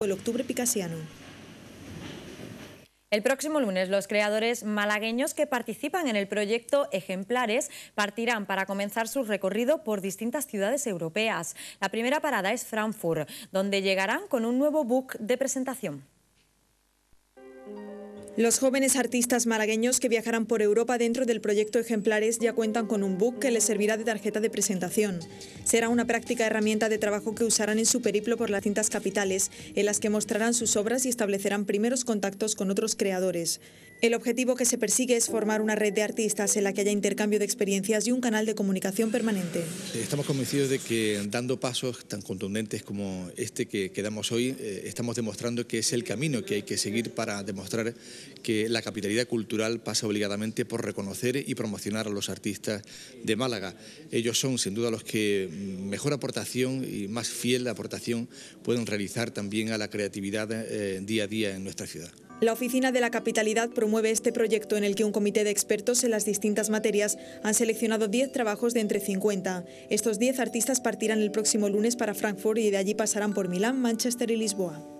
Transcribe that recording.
El octubre picasiano. El próximo lunes los creadores malagueños que participan en el proyecto Ejemplares partirán para comenzar su recorrido por distintas ciudades europeas. La primera parada es Frankfurt, donde llegarán con un nuevo book de presentación. Los jóvenes artistas malagueños que viajarán por Europa dentro del proyecto Ejemplares ya cuentan con un book que les servirá de tarjeta de presentación. Será una práctica herramienta de trabajo que usarán en su periplo por las cintas capitales, en las que mostrarán sus obras y establecerán primeros contactos con otros creadores. El objetivo que se persigue es formar una red de artistas en la que haya intercambio de experiencias y un canal de comunicación permanente. Estamos convencidos de que dando pasos tan contundentes como este que, damos hoy, eh, estamos demostrando que es el camino que hay que seguir para demostrar que la capitalidad cultural pasa obligadamente por reconocer y promocionar a los artistas de Málaga. Ellos son sin duda los que mejor aportación y más fiel aportación pueden realizar también a la creatividad eh, día a día en nuestra ciudad. La oficina de la capitalidad promueve este proyecto en el que un comité de expertos en las distintas materias han seleccionado 10 trabajos de entre 50. Estos 10 artistas partirán el próximo lunes para Frankfurt y de allí pasarán por Milán, Manchester y Lisboa.